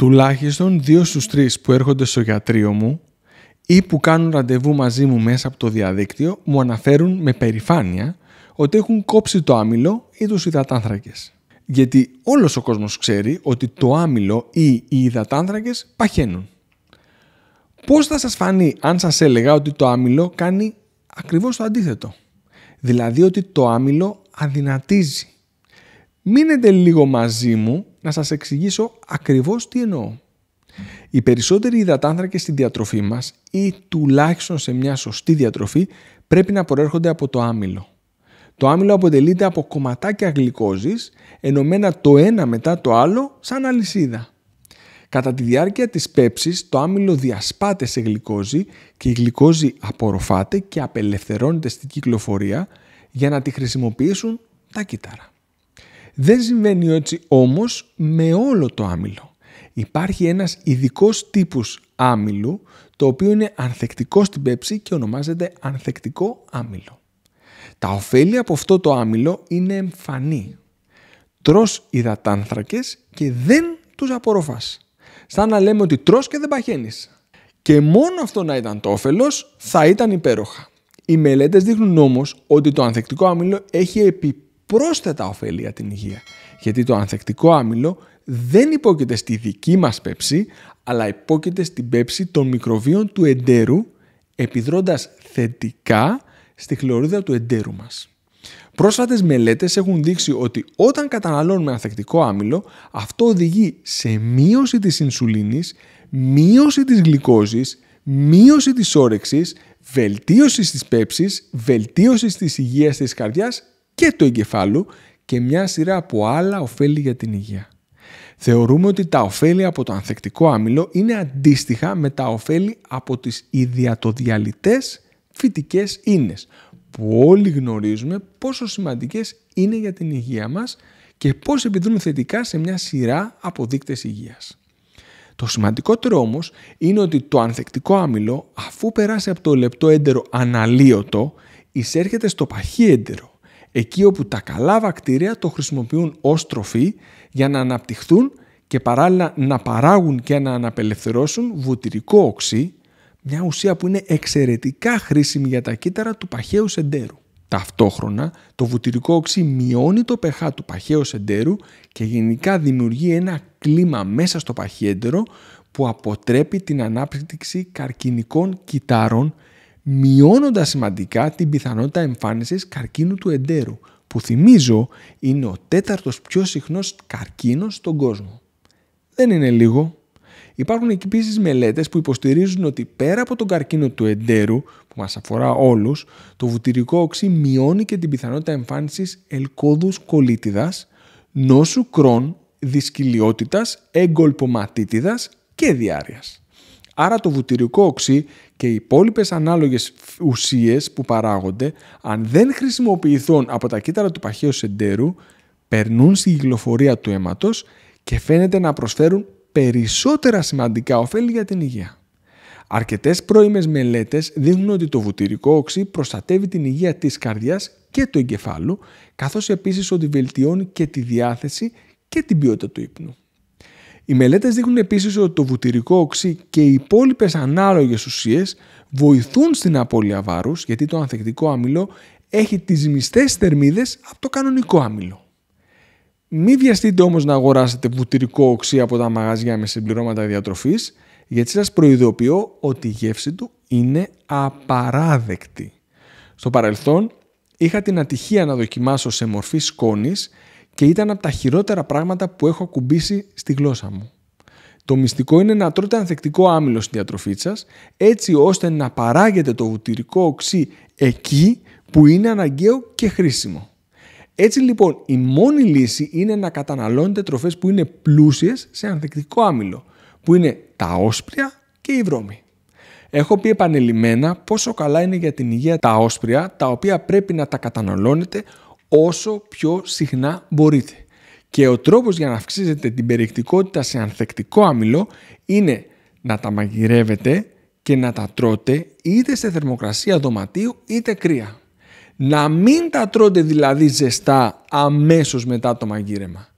τουλάχιστον δύο στους τρεις που έρχονται στο γιατρείο μου ή που κάνουν ραντεβού μαζί μου μέσα από το διαδίκτυο μου αναφέρουν με περηφάνεια ότι έχουν κόψει το άμυλο ή τους υδατάνθρακες. Γιατί όλος ο κόσμος ξέρει ότι το άμυλο ή οι υδατάνθρακες παχαίνουν. Πώς θα σας φανεί αν σας έλεγα ότι το άμυλο κάνει ακριβώς το αντίθετο. Δηλαδή ότι το άμυλο αδυνατίζει. Μείνετε λίγο μαζί μου να σας εξηγήσω ακριβώς τι εννοώ. Οι περισσότεροι υδατάνθρακες στη διατροφή μας ή τουλάχιστον σε μια σωστή διατροφή πρέπει να προέρχονται από το άμυλο. Το άμυλο αποτελείται από κομματάκια γλυκόζης ενωμένα το ένα μετά το άλλο σαν αλυσίδα. Κατά τη διάρκεια της πέψης το άμυλο διασπάται σε γλυκόζη και η γλυκόζη απορροφάται και απελευθερώνεται στην κυκλοφορία για να τη χρησιμοποιήσουν τα κύτταρα. Δεν συμβαίνει έτσι όμως με όλο το άμυλο. Υπάρχει ένας ειδικός τύπος άμυλου, το οποίο είναι ανθεκτικό στην πέψη και ονομάζεται ανθεκτικό άμυλο. Τα ωφέλη από αυτό το άμυλο είναι εμφανή. Τρως υδατάνθρακες και δεν τους απορροφάς. Σαν να λέμε ότι τρως και δεν παχαίνεις. Και μόνο αυτό να ήταν το όφελος θα ήταν υπέροχα. Οι μελέτες δείχνουν όμως ότι το ανθεκτικό άμυλο έχει επιπλέον πρόσθετα ωφέλη για την υγεία. Γιατί το ανθεκτικό άμυλο δεν υπόκειται στη δική μας πέψη, αλλά υπόκειται στην πέψη των μικροβίων του εντέρου, επιδρώντας θετικά στη χλωρίδα του εντέρου μας. Πρόσφατες μελέτες έχουν δείξει ότι όταν καταναλώνουμε ανθεκτικό άμυλο, αυτό οδηγεί σε μείωση της ινσουλίνης, μείωση της γλυκόζης, μείωση της όρεξης, βελτίωση της πέψης, βελτίωση της υγείας της καρδιάς και του εγκεφάλου και μια σειρά από άλλα ωφέλη για την υγεία. Θεωρούμε ότι τα ωφέλη από το ανθεκτικό άμυλο είναι αντίστοιχα με τα ωφέλη από τις ιδιατοδιαλυτές φυτικές ίνες, που όλοι γνωρίζουμε πόσο σημαντικές είναι για την υγεία μας και πώς επιδρούν θετικά σε μια σειρά από δείκτες υγείας. Το σημαντικότερο όμως είναι ότι το ανθεκτικό άμυλο αφού περάσει από το λεπτό έντερο αναλύωτο εισέρχεται στο παχύ έντερο εκεί όπου τα καλά βακτήρια το χρησιμοποιούν ως τροφή για να αναπτυχθούν και παράλληλα να παράγουν και να αναπελευθερώσουν βουτυρικό οξύ, μια ουσία που είναι εξαιρετικά χρήσιμη για τα κύτταρα του παχαίου σεντέρου. Ταυτόχρονα, το βουτυρικό οξύ μειώνει το pH του παχαίου σεντέρου και γενικά δημιουργεί ένα κλίμα μέσα στο παχιέντερο που αποτρέπει την ανάπτυξη καρκινικών κυτάρων μειώνοντας σημαντικά την πιθανότητα εμφάνισης καρκίνου του εντέρου, που θυμίζω είναι ο τέταρτος πιο συχνός καρκίνος στον κόσμο. Δεν είναι λίγο. Υπάρχουν επίσης μελέτες που υποστηρίζουν ότι πέρα από τον καρκίνο του εντέρου, που μας αφορά όλους, το βουτυρικό οξύ μειώνει και την πιθανότητα εμφάνισης ελκόδους κολίτιδας, νόσου κρόν, δυσκυλιότητας, εγκολποματίτιδας και διάρρειας. Άρα το βουτυρικό οξύ και οι υπόλοιπες ανάλογες ουσίες που παράγονται, αν δεν χρησιμοποιηθούν από τα κύτταρα του παχαίου εντέρου περνούν στην κυκλοφορία του αίματος και φαίνεται να προσφέρουν περισσότερα σημαντικά ωφέλη για την υγεία. Αρκετές πρώιμες μελέτες δείχνουν ότι το βουτυρικό οξύ προστατεύει την υγεία της καρδιάς και του εγκεφάλου, καθώς επίσης ότι βελτιώνει και τη διάθεση και την ποιότητα του ύπνου. Οι μελέτες δείχνουν επίσης ότι το βουτυρικό οξύ και οι υπόλοιπες ανάλογες ουσίες βοηθούν στην απώλεια βάρους γιατί το ανθεκτικό άμυλο έχει τις μιστές θερμίδες από το κανονικό άμυλο. Μην βιαστείτε όμως να αγοράσετε βουτυρικό οξύ από τα μαγαζιά με συμπληρώματα διατροφής γιατί σας προειδοποιώ ότι η γεύση του είναι απαράδεκτη. Στο παρελθόν είχα την ατυχία να δοκιμάσω σε μορφή σκόνης και ήταν από τα χειρότερα πράγματα που έχω ακουμπήσει στη γλώσσα μου. Το μυστικό είναι να τρώτε ανθεκτικό άμυλο στη διατροφή σας, έτσι ώστε να παράγετε το βουτυρικό οξύ εκεί που είναι αναγκαίο και χρήσιμο. Έτσι λοιπόν η μόνη λύση είναι να καταναλώνετε τροφές που είναι πλούσιες σε ανθεκτικό άμυλο, που είναι τα όσπρια και η βρώμη. Έχω πει επανελειμμένα πόσο καλά είναι για την υγεία τα όσπρια, τα οποία πρέπει να τα καταναλώνετε όσο πιο συχνά μπορείτε. Και ο τρόπος για να αυξήσετε την περιεκτικότητα σε ανθεκτικό άμυλο είναι να τα μαγειρεύετε και να τα τρώτε είτε σε θερμοκρασία δωματίου είτε κρύα. Να μην τα τρώτε δηλαδή ζεστά αμέσως μετά το μαγείρεμα.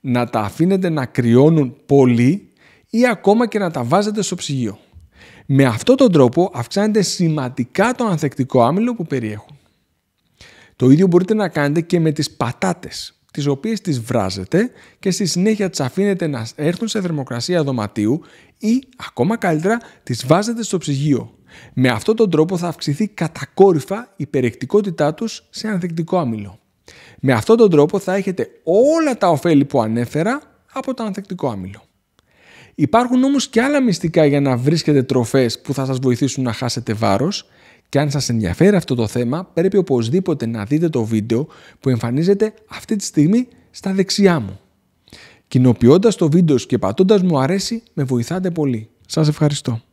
Να τα αφήνετε να κρυώνουν πολύ ή ακόμα και να τα βάζετε στο ψυγείο. Με αυτόν τον τρόπο αυξάνεται σημαντικά το ανθεκτικό άμυλο που περιέχουν. Το ίδιο μπορείτε να κάνετε και με τις πατάτες, τις οποίες τις βράζετε και στη συνέχεια τις αφήνετε να έρθουν σε θερμοκρασία δωματίου ή ακόμα καλύτερα τις βάζετε στο ψυγείο. Με αυτόν τον τρόπο θα αυξηθεί κατακόρυφα η περιεκτικότητά τους σε ανθεκτικό άμυλο. Με αυτόν τον τρόπο θα έχετε όλα τα ωφέλη που ανέφερα από το ανθεκτικό άμυλο. Υπάρχουν όμως και άλλα μυστικά για να βρίσκετε τροφές που θα σας βοηθήσουν να χάσετε βάρος και αν σας ενδιαφέρει αυτό το θέμα, πρέπει οπωσδήποτε να δείτε το βίντεο που εμφανίζεται αυτή τη στιγμή στα δεξιά μου. Κοινοποιώντας το βίντεο και πατώντας μου αρέσει, με βοηθάτε πολύ. Σας ευχαριστώ.